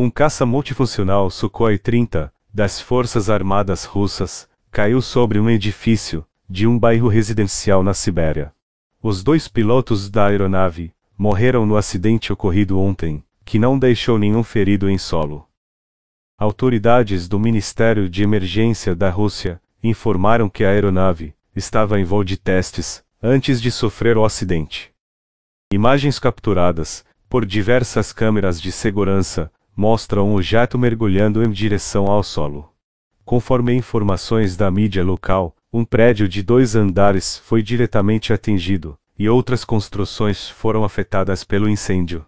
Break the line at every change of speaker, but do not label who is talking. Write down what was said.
Um caça multifuncional Sukhoi-30 das Forças Armadas Russas caiu sobre um edifício de um bairro residencial na Sibéria. Os dois pilotos da aeronave morreram no acidente ocorrido ontem, que não deixou nenhum ferido em solo. Autoridades do Ministério de Emergência da Rússia informaram que a aeronave estava em voo de testes antes de sofrer o acidente. Imagens capturadas por diversas câmeras de segurança mostra um jato mergulhando em direção ao solo. Conforme informações da mídia local, um prédio de dois andares foi diretamente atingido, e outras construções foram afetadas pelo incêndio.